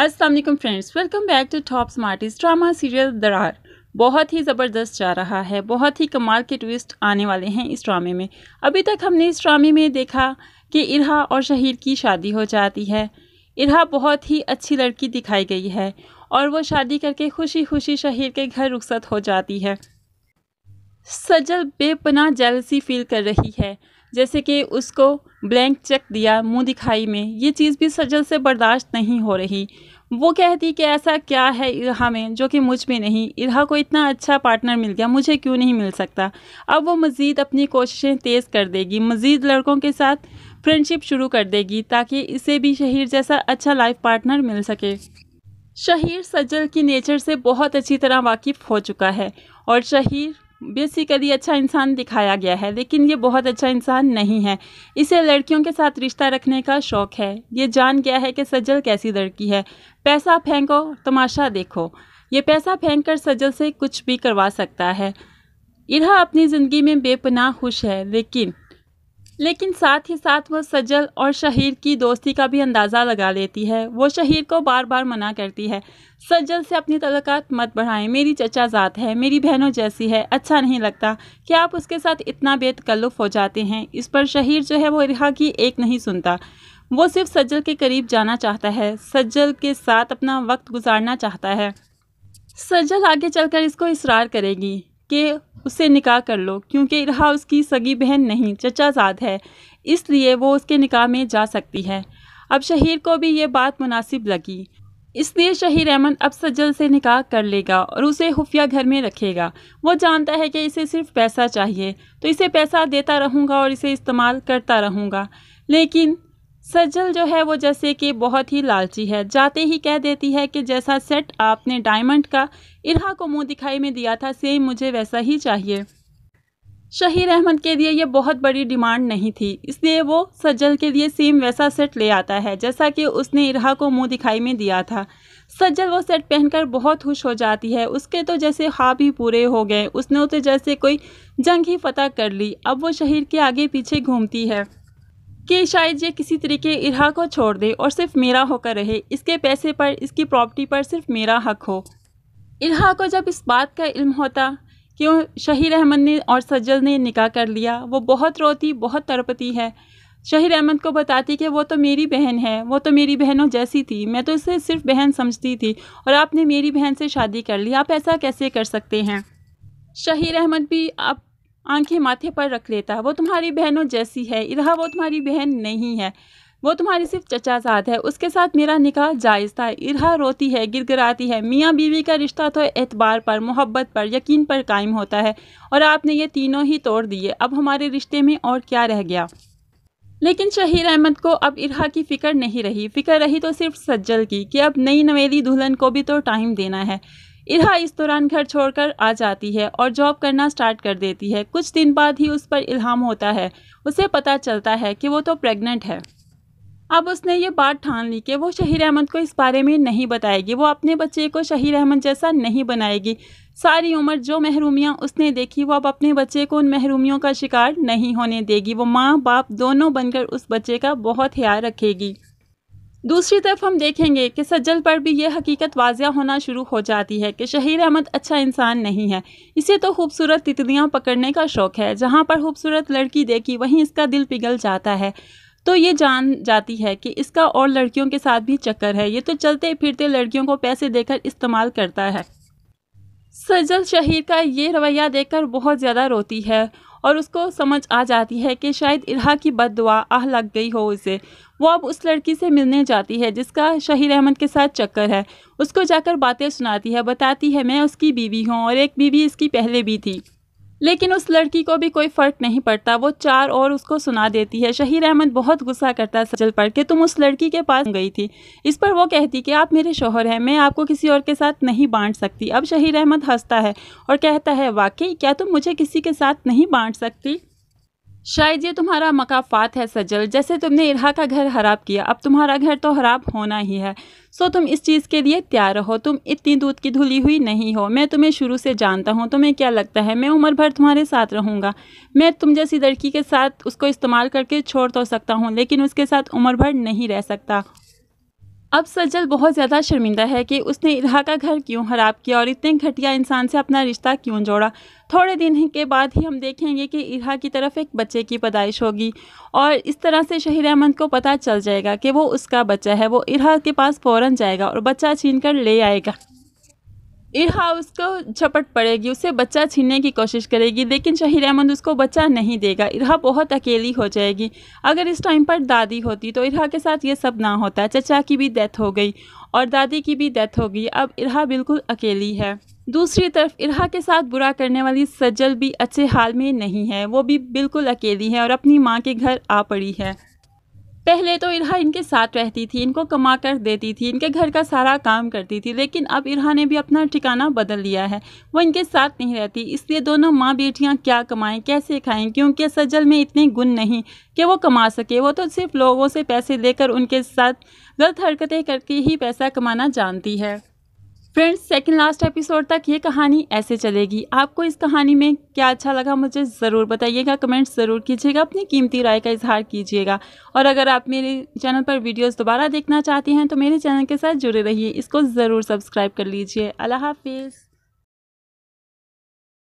अस्सलाम वालेकुम friends welcome back to top स्मार्टिस ड्रामा सीरियल दरार बहुत ही ज़बरदस्त जा रहा है बहुत ही कमाल के ट्विस्ट आने वाले हैं इस ड्रामे में अभी तक हमने इस ड्रामे में देखा कि इरहा और शहीर की शादी हो जाती है इरहा बहुत ही अच्छी लड़की दिखाई गई है और वो शादी करके खुशी खुशी शहीर के घर रुखसत हो जाती है सजल बेपना जेलसी फील कर रही है जैसे कि उसको ब्लैंक चेक दिया मुंह दिखाई में ये चीज़ भी सजल से बर्दाश्त नहीं हो रही वो कहती कि ऐसा क्या है इरहा में जो कि मुझ में नहीं इरहा को इतना अच्छा पार्टनर मिल गया मुझे क्यों नहीं मिल सकता अब वो मज़ीद अपनी कोशिशें तेज़ कर देगी मज़ीद लड़कों के साथ फ्रेंडशिप शुरू कर देगी ताकि इसे भी शहीर जैसा अच्छा लाइफ पार्टनर मिल सके शहीर सज्जल की नेचर से बहुत अच्छी तरह वाकिफ़ हो चुका है और शहीर बेसिकली अच्छा इंसान दिखाया गया है लेकिन ये बहुत अच्छा इंसान नहीं है इसे लड़कियों के साथ रिश्ता रखने का शौक़ है ये जान गया है कि सजल कैसी लड़की है पैसा फेंको तमाशा देखो ये पैसा फेंक कर सजल से कुछ भी करवा सकता है इरहा अपनी ज़िंदगी में बेपनाह खुश है लेकिन लेकिन साथ ही साथ वो सजल और शहीर की दोस्ती का भी अंदाज़ा लगा लेती है वो शहीर को बार बार मना करती है सज्जल से अपनी तलकात मत बढ़ाएं मेरी चचा ज़ात है मेरी बहनों जैसी है अच्छा नहीं लगता कि आप उसके साथ इतना बेतकल्लुफ़ हो जाते हैं इस पर शहीर जो है वो रिहा की एक नहीं सुनता वो सिर्फ सज्जल के करीब जाना चाहता है सज्जल के साथ अपना वक्त गुजारना चाहता है सज्जल आगे चलकर इसको इसरार करेगी कि उससे निकाह कर लो क्योंकि इरहा उसकी सगी बहन नहीं चचाजाद है इसलिए वो उसके निकाह में जा सकती है अब शहीर को भी ये बात मुनासिब लगी इसलिए शहीर अहमद अब सज्जल से निकाह कर लेगा और उसे खुफिया घर में रखेगा वो जानता है कि इसे सिर्फ पैसा चाहिए तो इसे पैसा देता रहूँगा और इसे इस्तेमाल करता रहूँगा लेकिन सज्जल जो है वो जैसे कि बहुत ही लालची है जाते ही कह देती है कि जैसा सेट आपने डायमंड का इरहा को मुंह दिखाई में दिया था सेम मुझे वैसा ही चाहिए शहीर अहमद के लिए यह बहुत बड़ी डिमांड नहीं थी इसलिए वो सज्जल के लिए सेम वैसा सेट ले आता है जैसा कि उसने इरहा को मुंह दिखाई में दिया था सज्जल वो सेट पहनकर बहुत खुश हो जाती है उसके तो जैसे ख्वाब ही पूरे हो गए उसने तो जैसे कोई जंग ही फतह कर ली अब वो शहीर के आगे पीछे घूमती है कि शायद ये किसी तरीके इरहा को छोड़ दे और सिर्फ मेरा होकर रहे इसके पैसे पर इसकी प्रॉपर्टी पर सिर्फ मेरा हक हो इरहा को जब इस बात का इल्म होता क्यों शहीर अहमद ने और सज्जल ने निकाह कर लिया वो बहुत रोती बहुत तड़पती है शहीर अहमद को बताती कि वो तो मेरी बहन है वो तो मेरी बहनों जैसी थी मैं तो इसे सिर्फ बहन समझती थी और आपने मेरी बहन से शादी कर ली आप ऐसा कैसे कर सकते हैं शहीर अहमद भी आप आंखें माथे पर रख लेता है वो तुम्हारी बहनों जैसी है इरहा वो तुम्हारी बहन नहीं है वो तुम्हारी सिर्फ चचा साथ है उसके साथ मेरा निकाह जायज़ था इरहा रोती है गिरगिराती है मियाँ बीवी का रिश्ता तो एतबार पर मोहब्बत पर यकीन पर कायम होता है और आपने ये तीनों ही तोड़ दिए अब हमारे रिश्ते में और क्या रह गया लेकिन शहीर अहमद को अब इरहा की फ़िक्र नहीं रही फ़िक्र रही तो सिर्फ सज्जल की कि अब नई नवेली दुल्हन को भी तो टाइम देना है इल्हा इस दौरान घर छोड़कर आ जाती है और जॉब करना स्टार्ट कर देती है कुछ दिन बाद ही उस पर इल्हाम होता है उसे पता चलता है कि वो तो प्रेग्नेंट है अब उसने ये बात ठान ली कि वो शहीर अहमद को इस बारे में नहीं बताएगी वो अपने बच्चे को शहीर अहमद जैसा नहीं बनाएगी सारी उम्र जो महरूमियाँ उसने देखी वो अब अपने बच्चे को उन महरूमियों का शिकार नहीं होने देगी वो माँ बाप दोनों बनकर उस बच्चे का बहुत ख्याल रखेगी दूसरी तरफ हम देखेंगे कि सज्जल पर भी यह हकीकत वाजिया होना शुरू हो जाती है कि शहीर अहमद अच्छा इंसान नहीं है इसे तो खूबसूरत तितलियाँ पकड़ने का शौक़ है जहाँ पर खूबसूरत लड़की देखी वहीं इसका दिल पिघल जाता है तो ये जान जाती है कि इसका और लड़कियों के साथ भी चक्कर है ये तो चलते फिरते लड़कियों को पैसे देकर इस्तेमाल करता है सज्जल शहीर का ये रवैया देखकर बहुत ज़्यादा रोती है और उसको समझ आ जाती है कि शायद इरहा की बद दुआ आह लग गई हो उसे वो अब उस लड़की से मिलने जाती है जिसका शहीर अहमद के साथ चक्कर है उसको जाकर बातें सुनाती है बताती है मैं उसकी बीवी हूँ और एक बीवी इसकी पहले भी थी लेकिन उस लड़की को भी कोई फ़र्क नहीं पड़ता वो चार और उसको सुना देती है शहीर अहमद बहुत गुस्सा करता है सजल पढ़ के तुम उस लड़की के पास गई थी इस पर वो कहती कि आप मेरे शोहर हैं मैं आपको किसी और के साथ नहीं बांट सकती अब शहीर अहमद हंसता है और कहता है वाकई क्या तुम मुझे किसी के साथ नहीं बांट सकती शायद ये तुम्हारा मकाफात है सजल जैसे तुमने इरहा का घर खराब किया अब तुम्हारा घर तो खराब होना ही है सो तुम इस चीज़ के लिए तैयार रहो तुम इतनी दूध की धुली हुई नहीं हो मैं तुम्हें शुरू से जानता हूँ तुम्हें क्या लगता है मैं उम्र भर तुम्हारे साथ रहूँगा मैं तुम जैसी लड़की के साथ उसको इस्तेमाल करके छोड़ तो सकता हूँ लेकिन उसके साथ उम्र भर नहीं रह सकता अब सज्जल बहुत ज़्यादा शर्मिंदा है कि उसने इल्हा का घर क्यों खराब किया और इतने घटिया इंसान से अपना रिश्ता क्यों जोड़ा थोड़े दिन के बाद ही हम देखेंगे कि इल्हा की तरफ एक बच्चे की पैदाइश होगी और इस तरह से शहीद अहमद को पता चल जाएगा कि वो उसका बच्चा है वो इल्हा के पास फ़ौरन जाएगा और बच्चा छीन कर ले आएगा इरहा उसको झपट पड़ेगी उसे बच्चा छीनने की कोशिश करेगी लेकिन शहीर अहमद उसको बच्चा नहीं देगा इरहा बहुत अकेली हो जाएगी अगर इस टाइम पर दादी होती तो इरहा के साथ ये सब ना होता चचा की भी डेथ हो गई और दादी की भी डेथ हो गई अब इरहा बिल्कुल अकेली है दूसरी तरफ इरहा के साथ बुरा करने वाली सज्जल भी अच्छे हाल में नहीं है वो भी बिल्कुल अकेली है और अपनी माँ के घर आ पड़ी है पहले तो इरहा इनके साथ रहती थी इनको कमा कर देती थी इनके घर का सारा काम करती थी लेकिन अब इरहा ने भी अपना ठिकाना बदल लिया है वो इनके साथ नहीं रहती इसलिए दोनों माँ बेटियाँ क्या कमाएँ कैसे खाएँ क्योंकि सजल में इतने गुण नहीं कि वो कमा सके वो तो सिर्फ लोगों से पैसे लेकर उनके साथ गलत हरकतें करके ही पैसा कमाना जानती है फ्रेंड्स सेकंड लास्ट एपिसोड तक ये कहानी ऐसे चलेगी आपको इस कहानी में क्या अच्छा लगा मुझे ज़रूर बताइएगा कमेंट्स ज़रूर कीजिएगा अपनी कीमती राय का इजहार कीजिएगा और अगर आप मेरे चैनल पर वीडियोस दोबारा देखना चाहती हैं तो मेरे चैनल के साथ जुड़े रहिए इसको ज़रूर सब्सक्राइब कर लीजिए अल्लाह हाफिज़